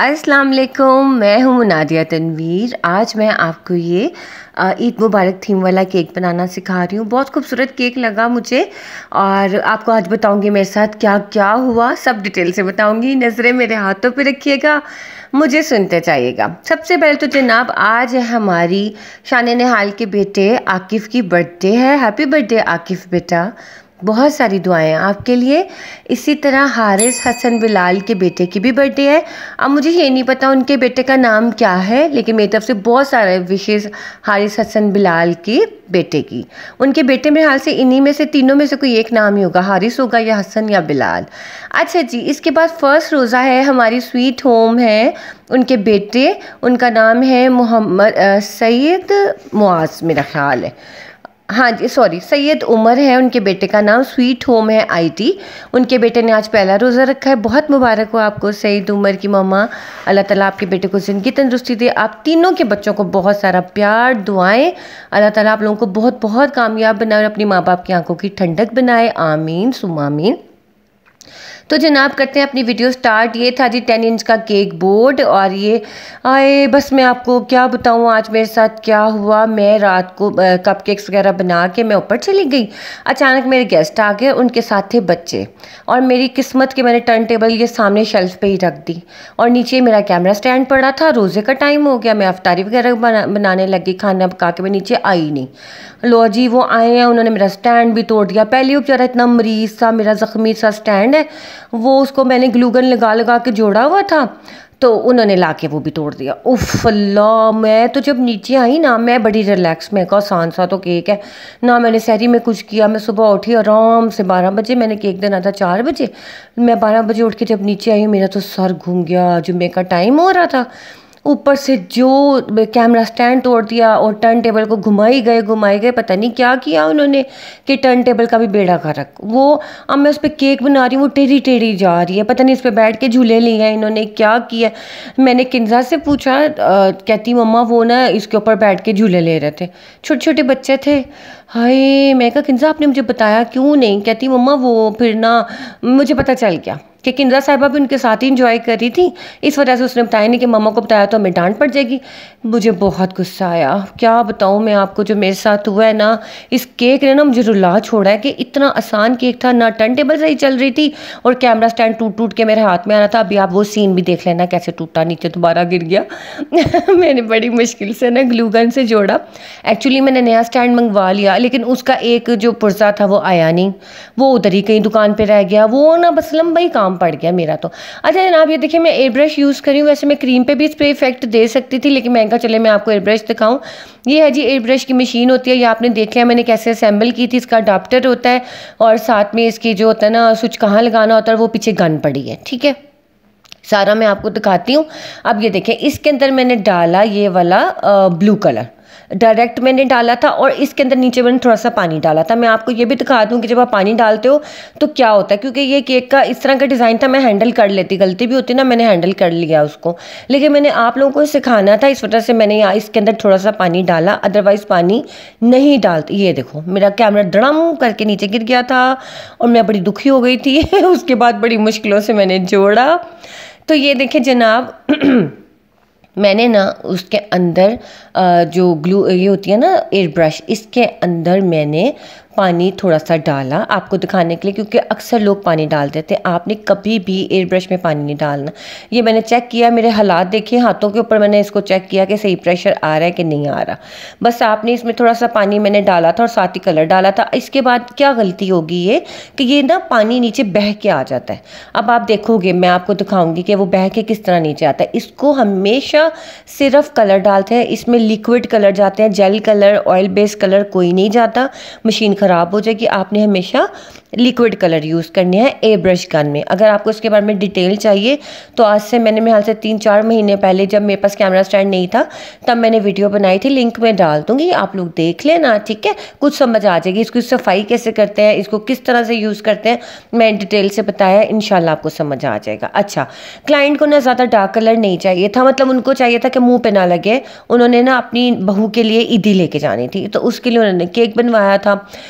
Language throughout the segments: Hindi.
अस्सलाम वालेकुम मैं हूँ मुनादिया तनवीर आज मैं आपको ये ईद मुबारक थीम वाला केक बनाना सिखा रही हूँ बहुत खूबसूरत केक लगा मुझे और आपको आज बताऊँगी मेरे साथ क्या क्या हुआ सब डिटेल से बताऊँगी नज़रें मेरे हाथों पे रखिएगा मुझे सुनते जाइएगा सबसे पहले तो जनाब आज है हमारी शान नेहाल के बेटे आकिफ़ की बर्थडे है हैप्पी बर्थडे आकिफ़ बेटा बहुत सारी दुआएं आपके लिए इसी तरह हारिस हसन बिलाल के बेटे की भी बर्थडे है अब मुझे ये नहीं पता उनके बेटे का नाम क्या है लेकिन मेरी तरफ से बहुत सारे विशेष हारिस हसन बिलाल के बेटे की उनके बेटे मेरे हाल से इन्हीं में से तीनों में से कोई एक नाम ही होगा हारिस होगा या हसन या बिलाल अच्छा जी इसके बाद फर्स्ट रोज़ा है हमारी स्वीट होम है उनके बेटे उनका नाम है मोहम्मद सैद मुआज़ मेरा ख्याल है हाँ जी सॉरी सैयद उमर है उनके बेटे का नाम स्वीट होम है आईटी उनके बेटे ने आज पहला रोज़ा रखा है बहुत मुबारक हो आपको सैयद उमर की मामा अल्लाह ताला आपके बेटे को ज़िंदगी तंदरुस्ती दे आप तीनों के बच्चों को बहुत सारा प्यार दुआएं अल्लाह ताला आप लोगों को बहुत बहुत कामयाब बनाए अपनी माँ बाप की आंखों की ठंडक बनाए आमीन सुमामीन तो जनाब करते हैं अपनी वीडियो स्टार्ट ये था जी टेन इंच का केक बोर्ड और ये आए बस मैं आपको क्या बताऊँ आज मेरे साथ क्या हुआ मैं रात को कप वगैरह बना के मैं ऊपर चली गई अचानक मेरे गेस्ट आ गए उनके साथ थे बच्चे और मेरी किस्मत के मैंने टर्न टेबल ये सामने शेल्फ पर ही रख दी और नीचे मेरा कैमरा स्टैंड पड़ा था रोज़े का टाइम हो गया मैं अफ्तारी वगैरह बना, बनाने लगी खाना पका के मैं नीचे आई नहीं लो जी वो आए हैं उन्होंने मेरा स्टैंड भी तोड़ दिया पहले वो बेचारा इतना मरीज सा मेरा ज़ख्मी सा स्टैंड है वो उसको मैंने ग्लूगन लगा लगा के जोड़ा हुआ था तो उन्होंने ला के वो भी तोड़ दिया उफ अल्लाह मैं तो जब नीचे आई ना मैं बड़ी रिलैक्स में कहा आसान सा तो केक है ना मैंने शहरी में कुछ किया मैं सुबह उठी आराम से बारह बजे मैंने केक देना था चार बजे मैं बारह बजे उठ के जब नीचे आई मेरा तो सर घूम गया जुम्मे का टाइम हो रहा था ऊपर से जो कैमरा स्टैंड तोड़ दिया और टर्न टेबल को घुमाए गए घुमाए गए पता नहीं क्या किया उन्होंने कि टर्न टेबल का भी बेड़ा कर रख वो अब मैं उस पर केक बना रही हूँ वो टेढ़ी टेढ़ी जा रही है पता नहीं इस पर बैठ के झूले लिए हैं इन्होंने क्या किया मैंने किन्जा से पूछा आ, कहती मम्मा वो ना इसके ऊपर बैठ के झूले ले रहे थे छोटे छोटे बच्चे थे हाय मैं कहा किंजा आपने मुझे बताया क्यों नहीं कहती मम्मा वो फिर ना मुझे पता चल गया कि किन्जा साहिबा भी उनके साथ ही इंजॉय कर रही थी इस वजह से उसने बताया नहीं कि मम्मा को बताया तो हमें डांट पड़ जाएगी मुझे बहुत गुस्सा आया क्या बताऊँ मैं आपको जो मेरे साथ हुआ है ना इस केक ने ना मुझे रुला छोड़ा है कि इतना आसान केक था ना टर्न टेबल सही चल रही थी और कैमरा स्टैंड टूट टूट के मेरे हाथ में आ रहा था अभी आप वो सीन भी देख लेना कैसे टूटा नीचे दोबारा गिर गया मैंने बड़ी मुश्किल से ना ग्लूगन से जोड़ा एक्चुअली मैंने नया स्टैंड मंगवा लिया लेकिन उसका एक जो पुर्जा था वो आया नहीं वो उधर ही कहीं दुकान पे रह गया वो ना बस लंबा ही काम पड़ गया मेरा तो अच्छा जनाब ये देखिए मैं एयर ब्रश यूज़ करी हूँ वैसे मैं क्रीम पे भी स्प्रे इफेक्ट दे सकती थी लेकिन मैं कहा चले मैं आपको एयर ब्रश दिखाऊँ ये है जी एयर ब्रश की मशीन होती है ये आपने देख लिया मैंने कैसे असेंबल की थी इसका अडाप्टर होता है और साथ में इसकी जो होता है ना स्विच कहाँ लगाना होता है वो पीछे गन पड़ी है ठीक है सारा मैं आपको दिखाती हूँ अब ये देखें इसके अंदर मैंने डाला ये वाला आ, ब्लू कलर डायरेक्ट मैंने डाला था और इसके अंदर नीचे मैंने थोड़ा सा पानी डाला था मैं आपको ये भी दिखा दूँ कि जब आप पानी डालते हो तो क्या होता है क्योंकि ये केक का इस तरह का डिज़ाइन था मैं हैंडल कर लेती गलती भी होती ना मैंने हैंडल कर लिया उसको लेकिन मैंने आप लोगों को सिखाना था इस वजह से मैंने इसके अंदर थोड़ा सा पानी डाला अदरवाइज़ पानी नहीं डालती ये देखो मेरा कैमरा ड्रम करके नीचे गिर गया था और मैं बड़ी दुखी हो गई थी उसके बाद बड़ी मुश्किलों से मैंने जोड़ा तो ये देखें जनाब मैंने ना उसके अंदर जो ग्लू ये होती है ना एयर ब्रश इसके अंदर मैंने पानी थोड़ा सा डाला आपको दिखाने के लिए क्योंकि अक्सर लोग पानी डाल देते हैं आपने कभी भी एयर ब्रश में पानी नहीं डालना ये मैंने चेक किया मेरे हालात देखिए हाथों के ऊपर मैंने इसको चेक किया कि सही प्रेशर आ रहा है कि नहीं आ रहा बस आपने इसमें थोड़ा सा पानी मैंने डाला था और साथ ही कलर डाला था इसके बाद क्या गलती होगी ये कि ये ना पानी नीचे बह के आ जाता है अब आप देखोगे मैं आपको दिखाऊंगी कि वो बह के किस तरह नीचे आता है इसको हमेशा सिर्फ कलर डालते हैं इसमें लिक्विड कलर जाते हैं gel colour oil based colour कोई नहीं जाता मशीन ख़राब हो जाएगी आपने हमेशा लिक्विड कलर यूज़ करने हैं ए ब्रश गन में अगर आपको इसके बारे में डिटेल चाहिए तो आज से मैंने मेरे हाल से तीन चार महीने पहले जब मेरे पास कैमरा स्टैंड नहीं था तब मैंने वीडियो बनाई थी लिंक में डाल दूँगी आप लोग देख लेना ठीक है कुछ समझ आ जाएगी इसकी सफाई कैसे करते हैं इसको किस तरह से यूज़ करते हैं मैंने डिटेल से बताया इन आपको समझ आ जाएगा अच्छा क्लाइंट को ना ज़्यादा डार्क कलर नहीं चाहिए था मतलब उनको चाहिए था कि मुँह पर ना लगे उन्होंने ना अपनी बहू के लिए ईदी लेके जानी थी तो उसके लिए उन्होंने केक बनवाया था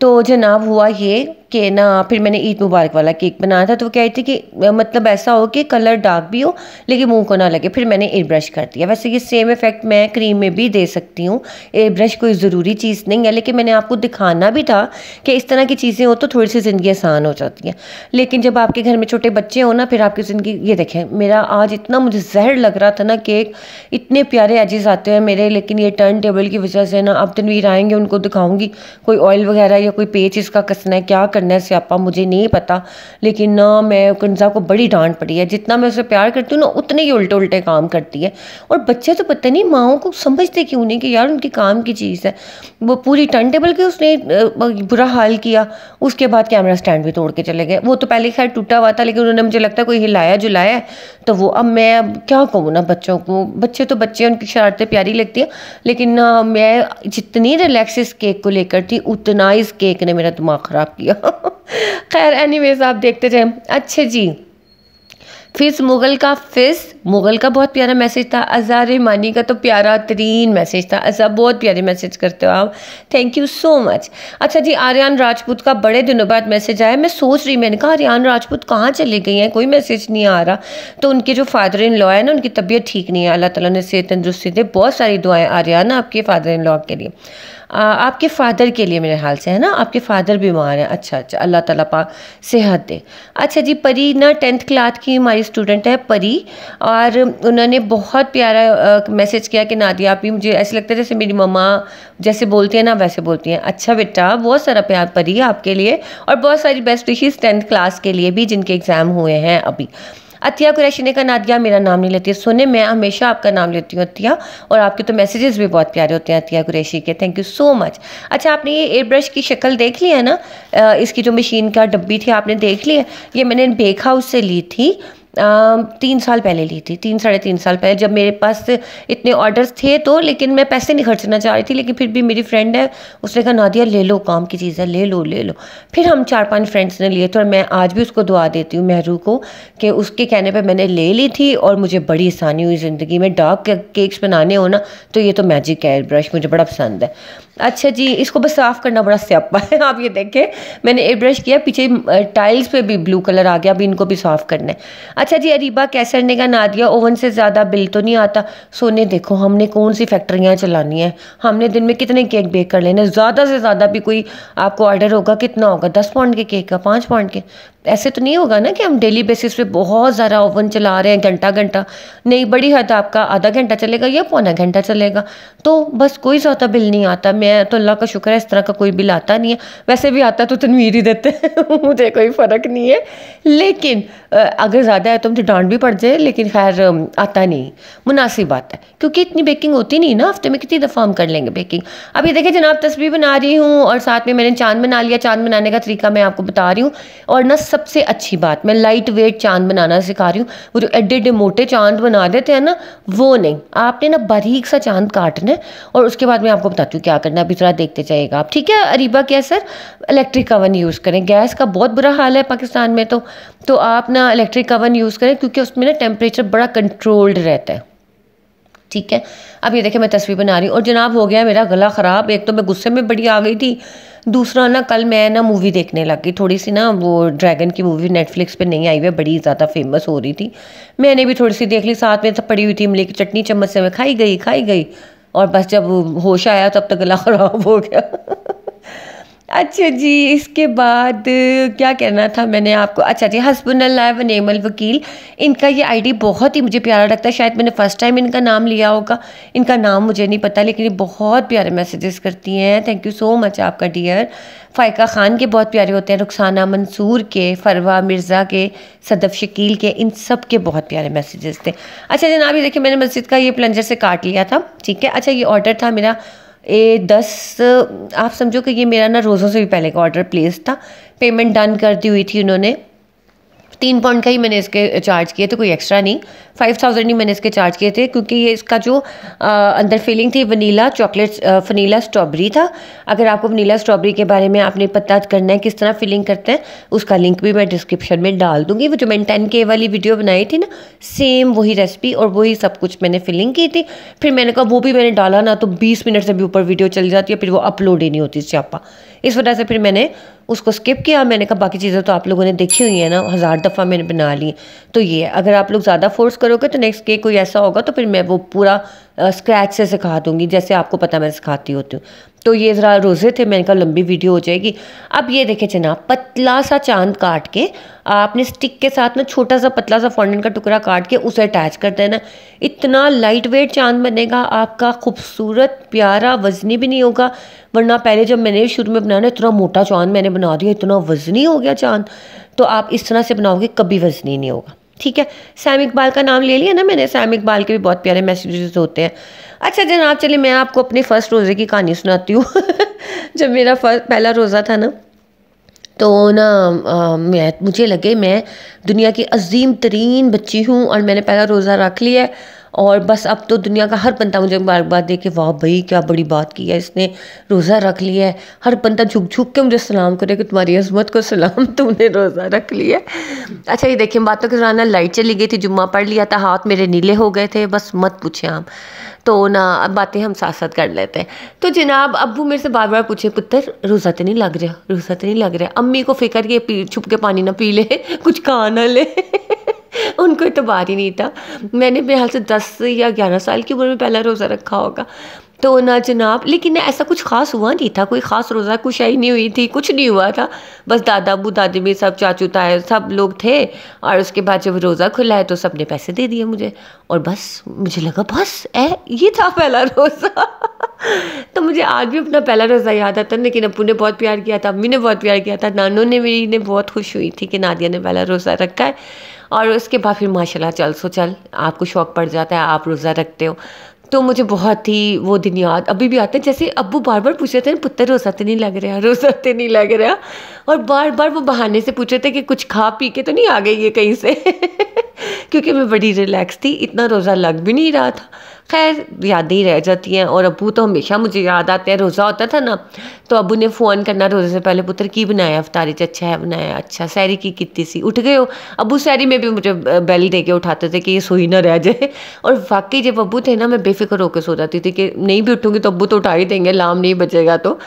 तो जनाब हुआ ये कि ना फिर मैंने ईद मुबारक वाला केक बनाया था तो वो कह रही थी कि मतलब ऐसा हो कि कलर डार्क भी हो लेकिन मुंह को ना लगे फिर मैंने एयर ब्रश कर दिया वैसे ये सेम इफेक्ट मैं क्रीम में भी दे सकती हूँ एयर ब्रश कोई ज़रूरी चीज़ नहीं है लेकिन मैंने आपको दिखाना भी था कि इस तरह की चीज़ें हो तो थोड़ी सी ज़िंदगी आसान हो जाती है लेकिन जब आपके घर में छोटे बच्चे हो ना फिर आपकी ज़िंदगी ये देखें मेरा आज इतना मुझे जहर लग रहा था ना केक इतने प्यारे अजीज आते हैं मेरे लेकिन ये टर्न टेबल की वजह से ना आप तनवीर आएँगे उनको दिखाऊँगी कोई ऑयल वगैरह या कोई पेज इसका कसना है क्या करना है स्यापा मुझे नहीं पता लेकिन ना मैं कंजा को बड़ी डांट पड़ी है जितना मैं उसे प्यार करती हूँ ना उतने ही उल्टे उल्टे काम करती है और बच्चे तो पता नहीं माओ को समझते क्यों नहीं कि यार उनकी काम की चीज़ है वो पूरी टर्न टेबल की उसने बुरा हाल किया उसके बाद कैमरा स्टैंड भी तोड़ के चले गए वो तो पहले खैर टूटा हुआ था लेकिन उन्होंने मुझे लगता कोई हिलाया जुलाया तो वो अब मैं अब क्या कहूँ ना बच्चों को बच्चे तो बच्चे उनकी शरारतें प्यारी लगती हैं लेकिन मैं जितनी रिलैक्स इस केक को लेकर थी उतना इस केक ने मेरा दिमाग ख़राब किया खैर एनीवेज आप देखते रहे अच्छे जी फिस मुग़ल का फिस मुग़ल का बहुत प्यारा मैसेज था अज़ा रहमानी का तो प्यारा तरीन मैसेज था अज़ा बहुत प्यारे मैसेज करते हो आप थैंक यू सो मच अच्छा जी आर्यन राजपूत का बड़े दिनों बाद मैसेज आया मैं सोच रही मैंने कहा आर्यन राजपूत कहाँ चले गई हैं कोई मैसेज नहीं आ रहा तो उनके जो फादर इन लॉ है ना उनकी तबीयत ठीक नहीं है अल्लाह तला ने सेहत तंदरुस्ती दे बहुत सारी दुआएँ आर्यन आपके फादर इन लॉ के लिए आपके फ़ादर के लिए मेरे हाल से है ना आपके फ़ादर बीमार हैं अच्छा अच्छा अल्लाह ताला पाक सेहत दे अच्छा जी परी ना टेंथ क्लास की हमारी स्टूडेंट है परी और उन्होंने बहुत प्यारा मैसेज किया कि नादिया आप भी मुझे ऐसे लगता है जैसे मेरी मम्मा जैसे बोलती हैं ना वैसे बोलती हैं अच्छा बेटा बहुत सारा प्यार परी आपके लिए और बहुत सारी बेस्ट विशेज़ टेंथ क्लास के लिए भी जिनके एग्ज़ाम हुए हैं अभी अतिया कुरैशी ने कहा नादिया मेरा नाम नहीं लेती सुने मैं हमेशा आपका नाम लेती हूँ अतिया और आपके तो मैसेजेस भी बहुत प्यारे होते हैं अतिया कुरैशी के थैंक यू सो मच अच्छा आपने ये एयर ब्रश की शक्ल देख ली है ना इसकी जो मशीन का डब्बी थी आपने देख ली है ये मैंने बेक हाउस से ली थी तीन साल पहले ली थी तीन साढ़े तीन साल पहले जब मेरे पास इतने ऑर्डर्स थे तो लेकिन मैं पैसे नहीं खर्चना चाह रही थी लेकिन फिर भी मेरी फ्रेंड है उसने कहा नादिया ले लो काम की चीज़ है ले लो ले लो फिर हम चार पांच फ्रेंड्स ने लिए थे और मैं आज भी उसको दुआ देती हूँ मेहरू को कि उसके कहने पर मैंने ले ली थी और मुझे बड़ी आसानी हुई ज़िंदगी में डार्क केक्स बनाने हो ना तो ये तो मैजिक है ब्रश मुझे बड़ा पसंद है अच्छा जी इसको बस साफ़ करना बड़ा स्यापा है आप ये देखें मैंने एयर ब्रश किया पीछे टाइल्स पे भी ब्लू कलर आ गया अभी इनको भी साफ़ करना है अच्छा जी अरीबा कैसर ने कहा नादिया ओवन से ज़्यादा बिल तो नहीं आता सोने देखो हमने कौन सी फैक्ट्रियाँ चलानी हैं हमने दिन में कितने केक बेक कर लेने ज़्यादा से ज़्यादा भी कोई आपको ऑर्डर होगा कितना होगा दस पाउंड के केक का पाँच पाउंड के ऐसे तो नहीं होगा ना कि हम डेली बेसिस पे बहुत ज़्यादा ओवन चला रहे हैं घंटा घंटा नहीं बड़ी हद आपका आधा घंटा चलेगा या पौना घंटा चलेगा तो बस कोई ज़्यादा बिल नहीं आता मैं तो अल्लाह का शुक्र है इस तरह का कोई बिल आता नहीं है वैसे भी आता तो तनवीर ही देते हैं मुझे कोई फ़र्क नहीं है लेकिन अगर ज़्यादा है तो मुझे डांट भी पड़ जाए लेकिन खैर आता नहीं मुनासिब बात है क्योंकि इतनी बेकिंग होती नहीं ना हफ्ते में कितनी दफ़ा हम कर लेंगे बेकिंग अभी देखिए जनाब तस्वीर बना रही हूँ और साथ में मैंने चांद बना लिया चांद बनाने का तरीका मैं आपको बता रही हूँ और ना सबसे अच्छी बात मैं लाइट वेट चांद बनाना सिखा रही हूँ वो जो एडे एडे मोटे चांद बना देते हैं ना वो नहीं आपने ना बारीक सा चांद काटना है और उसके बाद मैं आपको बताती हूँ क्या करना है अभी थोड़ा देखते जाइएगा आप ठीक है अरीबा क्या सर इलेक्ट्रिक कवन यूज़ करें गैस का बहुत बुरा हाल है पाकिस्तान में तो, तो आप ना इलेक्ट्रिक कवन यूज़ करें क्योंकि उसमें ना टेम्परेचर बड़ा कंट्रोल्ड रहता है ठीक है अब ये देखे मैं तस्वीर बना रही हूँ और जनाब हो गया मेरा गला ख़राब एक तो मैं गुस्से में बड़ी आ गई थी दूसरा ना कल मैं ना मूवी देखने लग गई थोड़ी सी ना वो ड्रैगन की मूवी नेटफ्लिक्स पे नहीं आई हुई बड़ी ज़्यादा फेमस हो रही थी मैंने भी थोड़ी सी देख ली साथ में सब पड़ी हुई थी इमली की चटनी चम्मच से मैं खाई गई खाई गई और बस जब होश आया तब तक तो गला ख़राब हो गया अच्छा जी इसके बाद क्या कहना था मैंने आपको अच्छा जी हसबनल्ला व नेमल वकील इनका ये आईडी बहुत ही मुझे प्यारा लगता है शायद मैंने फ़र्स्ट टाइम इनका नाम लिया होगा इनका नाम मुझे नहीं पता लेकिन ये बहुत प्यारे मैसेजेस करती हैं थैंक यू सो मच आपका डियर फ़ायका ख़ान के बहुत प्यारे होते हैं रुखसाना मंसूर के फरवा मिर्ज़ा के सदफ शकील के इन सब के बहुत प्यारे मैसेजेस थे अच्छा जनाब ये देखिए मैंने मस्जिद का ये प्लंजर से काट लिया था ठीक है अच्छा ये ऑर्डर था मेरा ए दस आप समझो कि ये मेरा ना रोज़ों से भी पहले का ऑर्डर प्लेस था पेमेंट डन कर दी हुई थी उन्होंने तीन पॉइंट का ही मैंने इसके चार्ज किए थे कोई एक्स्ट्रा नहीं फाइव थाउजेंड ही मैंने इसके चार्ज किए थे क्योंकि ये इसका जो आ, अंदर फीलिंग थी वनीला चॉकलेट वनीला स्ट्रॉबेरी था अगर आपको वनीला स्ट्रॉबेरी के बारे में आपने पता करना है किस तरह फिलिंग करते हैं उसका लिंक भी मैं डिस्क्रिप्शन में डाल दूँगी वो जो मैंने टेन के वाली वीडियो बनाई थी ना सेम वही रेसिपी और वही सब कुछ मैंने फिलिंग की थी फिर मैंने कहा वो भी मैंने डाला ना तो बीस मिनट से भी ऊपर वीडियो चल जाती है फिर वो अपलोड ही नहीं होती इस वजह से फिर मैंने उसको स्किप किया मैंने कहा बाकी चीज़ें तो आप लोगों ने देखी हुई है ना हज़ार दफ़ा मैंने बना ली तो ये है अगर आप लोग ज़्यादा फोर्स करोगे तो नेक्स्ट केक कोई ऐसा होगा तो फिर मैं वो पूरा स्क्रैच से सिखा दूंगी जैसे आपको पता मैं सिखाती होती हूँ तो ये ज़रा रोज़े थे मैंने कहा लंबी वीडियो हो जाएगी अब ये देखे जनाब पतला सा चांद काट के आपने स्टिक के साथ में छोटा सा पतला सा फॉन्डन का टुकड़ा काट के उसे अटैच कर देना इतना लाइट वेट चांद बनेगा आपका खूबसूरत प्यारा वजनी भी नहीं होगा वरना पहले जब मैंने शुरू में बनाया इतना मोटा चांद मैंने बना दिया इतना वजनी हो गया चांद तो आप इस तरह से बनाओगे कभी वजनी नहीं होगा ठीक है सैम इकबाल का नाम ले लिया ना मैंने सैम इकबाल के भी बहुत प्यारे मैसेजेस होते हैं अच्छा जनाब चलिए मैं आपको अपने फ़र्स्ट रोज़े की कहानी सुनाती हूँ जब मेरा फर्स्ट पहला रोज़ा था ना तो ना मैं मुझे लगे मैं दुनिया की अजीम तरीन बच्ची हूँ और मैंने पहला रोज़ा रख लिया और बस अब तो दुनिया का हर बंदा मुझे मुबारकबाद दे के वाह भाई क्या बड़ी बात की है इसने रोज़ा रख लिया है हर बंदा झुक झुक के मुझे सलाम करे कि तुम्हारी अजमत को सलाम तुमने रोज़ा रख लिया अच्छा ये देखिए बातों के दौरान लाइट चली गई थी जुम्मा पढ़ लिया था हाथ मेरे नीले हो गए थे बस मत पूछे आप तो ना बातें हम साथ साथ कर लेते हैं तो जनाब अबू मेरे से बार बार पूछे पुत्र रोज़ा तो नहीं लग रहा रोज़ा तो नहीं लग रहा अम्मी को फिक्र ये पी छुप के पानी ना पी ले कुछ खा ना ले उनको इतबार तो ही नहीं था मैंने मेरे हाल से दस या ग्यारह साल की उम्र में पहला रोज़ा रखा होगा तो ना जनाब लेकिन ऐसा कुछ ख़ास हुआ नहीं था कोई ख़ास रोज़ा आई नहीं हुई थी कुछ नहीं हुआ था बस दादा अबू दादी में सब चाचू ताए सब लोग थे और उसके बाद जब रोज़ा खुला है तो सब ने पैसे दे दिए मुझे और बस मुझे लगा बस ऐ ये था पहला रोज़ा तो मुझे आज भी अपना पहला रोज़ा याद आता है लेकिन अपू ने बहुत प्यार किया था अम्मी ने बहुत प्यार किया था नानों ने मेरी ने बहुत खुश हुई थी कि नादिया ने पहला रोज़ा रखा है और उसके बाद फिर माशाल्लाह चल सो चल आपको शौक़ पड़ जाता है आप रोज़ा रखते हो तो मुझे बहुत ही वो दिन याद अभी भी आते हैं जैसे अबू बार बार पूछ रहे थे पुत्र रोसाते नहीं लग रहा रोसाते नहीं लग रहा और बार बार वो बहाने से पूछ रहे थे कि कुछ खा पी के तो नहीं आ गई ये कहीं से क्योंकि मैं बड़ी रिलैक्स थी इतना रोज़ा लग भी नहीं रहा था खैर यादें ही रह जाती हैं और अबू तो हमेशा मुझे याद आते हैं रोज़ा होता था ना तो अबू ने फ़ोन करना रोज़े से पहले पुत्र की बनाया अफतारी अच्छा है बनाया अच्छा सैरी की कितनी सी उठ गए हो अबू सैरी में भी मुझे बेल दे के उठाते थे कि ये सोई ना रह जाए और वाकई जब अबू थे ना मैं बेफिक्र होकर सो जाती थी कि नहीं भी उठूँगी तो अबू तो उठा ही देंगे लाम नहीं बचेगा तो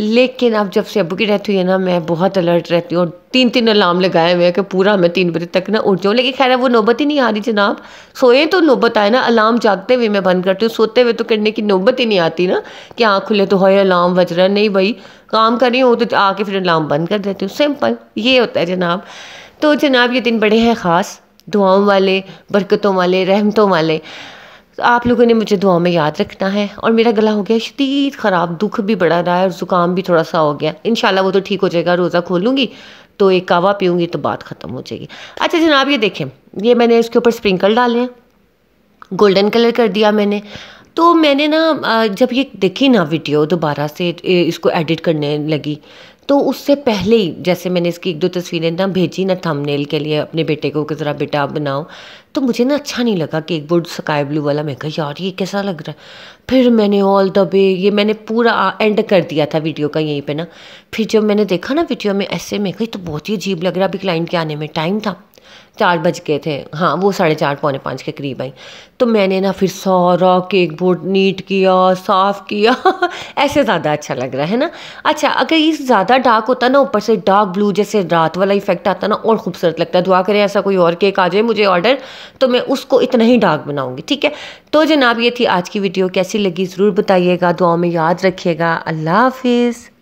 लेकिन अब जब से अबू की डेथ हुई है ना मैं बहुत अलर्ट रहती हूँ और तीन तीन अलार्म लगाए हुए हैं कि पूरा मैं तीन बजे तक ना उठ जाऊँ लेकिन खैर वो नौबत ही नहीं आ रही जनाब सोए तो नौबत आए ना अलार्म जागते हुए मैं बंद करती हूँ सोते हुए तो करने की नौबत ही नहीं आती ना कि आँख खुले तो होए अलार्म बज रहा नहीं भाई काम कर रही हूँ तो आके फिर अलार्म बंद कर देती हूँ सिंपल ये होता है जनाब तो जनाब ये दिन बड़े हैं ख़ास दुआओं वाले बरकतों वाले रहमतों वाले आप लोगों ने मुझे दुआ में याद रखना है और मेरा गला हो गया शदीद ख़राब दुख भी बढ़ा रहा है और ज़ुकाम भी थोड़ा सा हो गया इन वो तो ठीक हो जाएगा रोज़ा खोलूँगी तो एक कावा पीऊँगी तो बात ख़त्म हो जाएगी अच्छा जनाब ये देखें ये मैंने इसके ऊपर स्प्रिंकल डाले हैं गोल्डन कलर कर दिया मैंने तो मैंने ना जब ये देखी ना वीडियो दोबारा से इसको एडिट करने लगी तो उससे पहले ही जैसे मैंने इसकी एक दो तस्वीरें ना भेजी ना थंबनेल के लिए अपने बेटे को कि ज़रा बेटा बनाओ तो मुझे ना अच्छा नहीं लगा कि एक बोर्ड स्काई ब्लू वाला मैं कहा यार ये कैसा लग रहा है फिर मैंने ऑल द वे ये मैंने पूरा एंड कर दिया था वीडियो का यहीं पे ना फिर जब मैंने देखा ना वीडियो में ऐसे में कही तो बहुत ही अजीब लग रहा अभी क्लाइंट के आने में टाइम था चार बज गए थे हाँ वो साढ़े चार पौने पाँच के करीब आई तो मैंने ना फिर सारा केक बोर्ड नीट किया साफ़ किया ऐसे ज़्यादा अच्छा लग रहा है ना अच्छा अगर ये ज़्यादा डार्क होता ना ऊपर से डार्क ब्लू जैसे रात वाला इफेक्ट आता ना और खूबसूरत लगता है दुआ करें ऐसा कोई और केक आ जाए मुझे ऑर्डर तो मैं उसको इतना ही डार्क बनाऊँगी ठीक है तो जनाब ये थी आज की वीडियो कैसी लगी ज़रूर बताइएगा दुआ में याद रखिएगा अल्लाह हाफिज़